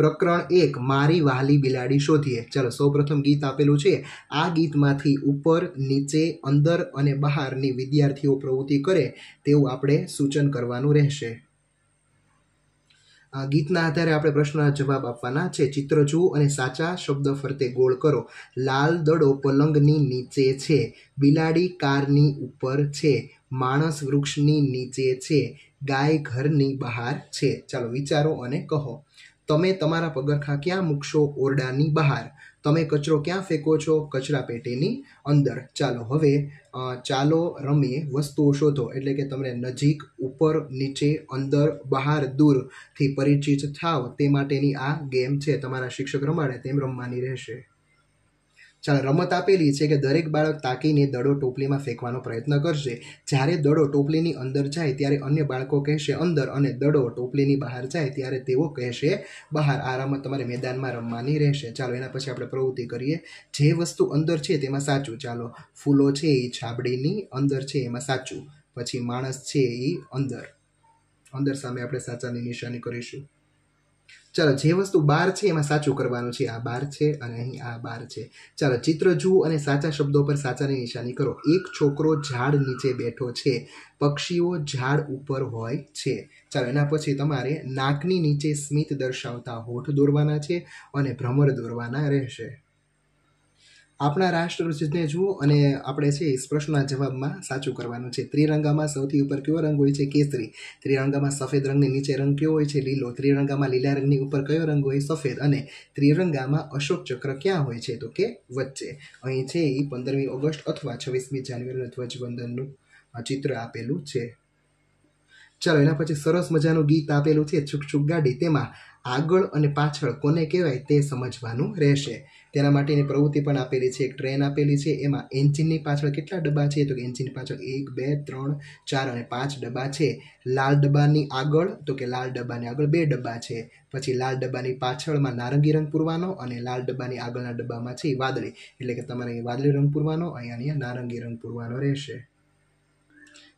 પ્રકરણ એક મારી વાલી બિલાડી શોધીએ ચલો સૌપ્રથમ ગીત આપેલું છે આ ગીતમાંથી ઉપર નીચે અંદર અને બહારની વિદ્યાર્થીઓ પ્રવૃત્તિ કરે તેવું આપણે સૂચન કરવાનું રહેશે ગીતના આધારે આપણે પ્રશ્નના જવાબ આપવાના છે ચિત્ર જુઓ અને સાચા શબ્દ ફરતે ગોળ કરો લાલ દડો પલંગની નીચે છે બિલાડી કારની ઉપર છે માણસ વૃક્ષની નીચે છે ગાય ઘરની બહાર છે ચાલો વિચારો અને કહો તમે તમારા પગરખા ક્યાં મૂકશો ઓરડાની બહાર તમે કચરો ક્યાં ફેંકો છો કચરા પેટીની અંદર ચાલો હવે ચાલો રમીએ વસ્તુઓ શોધો એટલે કે તમને નજીક ઉપર નીચે અંદર બહાર દૂરથી પરિચિત થાવ તે માટેની આ ગેમ છે તમારા શિક્ષક રમાડે તેમ રમવાની રહેશે રમત આપેલી છે કે દરેક બાળક તાકીને દડો ટોપલીમાં ફેંકવાનો પ્રયત્ન કરશે જ્યારે દડો ટોપલીની અંદર જાય ત્યારે અન્ય બાળકો કહેશે અંદર અને દડો ટોપલીની બહાર જાય ત્યારે તેઓ કહેશે બહાર આ રમત તમારે મેદાનમાં રમવાની રહેશે ચાલો એના પછી આપણે પ્રવૃત્તિ કરીએ જે વસ્તુ અંદર છે તેમાં સાચું ચાલો ફૂલો છે એ છાબડીની અંદર છે એમાં સાચું પછી માણસ છે એ અંદર અંદર સામે આપણે સાચાની નિશાની કરીશું ચાલો જે વસ્તુ બાર છે એમાં સાચું કરવાનું છે આ બાર છે અને અહીં આ બાર છે ચાલો ચિત્ર જુઓ અને સાચા શબ્દો પર સાચાની નિશાની કરો એક છોકરો ઝાડ નીચે બેઠો છે પક્ષીઓ ઝાડ ઉપર હોય છે ચાલો એના પછી તમારે નાકની નીચે સ્મિત દર્શાવતા હોઠ દોરવાના છે અને ભ્રમર દોરવાના રહેશે આપણા રાષ્ટ્રધ્વજને જુઓ અને આપણે છે પ્રશ્નના જવાબમાં સાચું કરવાનું છે ત્રિરંગામાં સૌથી ઉપર કયો રંગ હોય છે કેસરી ત્રિરંગામાં સફેદ રંગની નીચે રંગ કયો હોય છે લીલો ત્રિરંગામાં લીલા રંગની ઉપર કયો રંગ હોય સફેદ અને ત્રિરંગામાં અશોક ચક્ર ક્યાં હોય છે તો કે વચ્ચે અહીં છે એ પંદરમી ઓગસ્ટ અથવા છવ્વીસમી જાન્યુઆરીના ધ્વજવંદનનું ચિત્ર આપેલું છે ચાલો એના પછી સરસ મજાનું ગીત આપેલું છે છુક છુક ગાડી તેમાં આગળ અને પાછળ કોને કહેવાય તે સમજવાનું રહેશે તેના માટેની પ્રવૃત્તિ પણ આપેલી છે એક ટ્રેન આપેલી છે એમાં એન્જિનની પાછળ કેટલા ડબ્બા છે તો કે એન્જિનની પાછળ એક બે ત્રણ ચાર અને પાંચ ડબ્બા છે લાલ ડબ્બાની આગળ તો કે લાલ ડબ્બાની આગળ બે ડબ્બા છે પછી લાલ ડબ્બાની પાછળમાં નારંગી રંગ પૂરવાનો અને લાલ ડબ્બાની આગળના ડબ્બામાં છે વાદળી એટલે કે તમારે વાદળી રંગ પૂરવાનો અહીંયા નારંગી રંગ પૂરવાનો રહેશે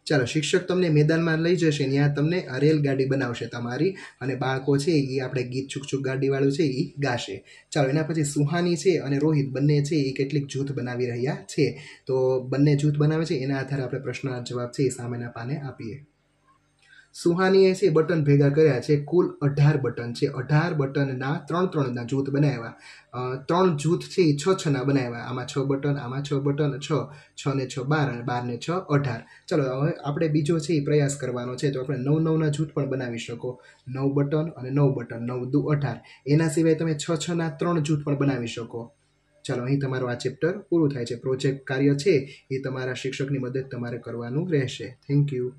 ચાલો શિક્ષક તમને મેદાનમાં લઈ જશે ત્યાં તમને રેલગાડી બનાવશે તમારી અને બાળકો છે એ આપણે ગીત છુક છુક ગાડીવાળું છે એ ગાશે ચાલો એના પછી સુહાની છે અને રોહિત બંને છે એ કેટલીક જૂથ બનાવી રહ્યા છે તો બંને જૂથ બનાવે છે એના આધારે આપણે પ્રશ્નના જવાબ છે એ સામેના પાને આપીએ સુહાનીએ છે બટન ભેગા કર્યા છે કુલ અઢાર બટન છે અઢાર બટનના ત્રણ ત્રણના જૂથ બનાવ્યા ત્રણ જૂથ છે એ છ છના બનાવ્યા આમાં છ બટન આમાં છ બટન છ છ ને છ બાર અને બાર ને છ અઢાર ચલો હવે આપણે બીજો છે એ પ્રયાસ કરવાનો છે તો આપણે નવ નવના જૂથ પણ બનાવી શકો નવ બટન અને નવ બટન નવ દુ અઢાર એના સિવાય તમે છ છના ત્રણ જૂથ પણ બનાવી શકો ચાલો અહીં તમારું આ ચેપ્ટર પૂરું થાય છે પ્રોજેક્ટ કાર્ય છે એ તમારા શિક્ષકની મદદ તમારે કરવાનું રહેશે થેન્ક યુ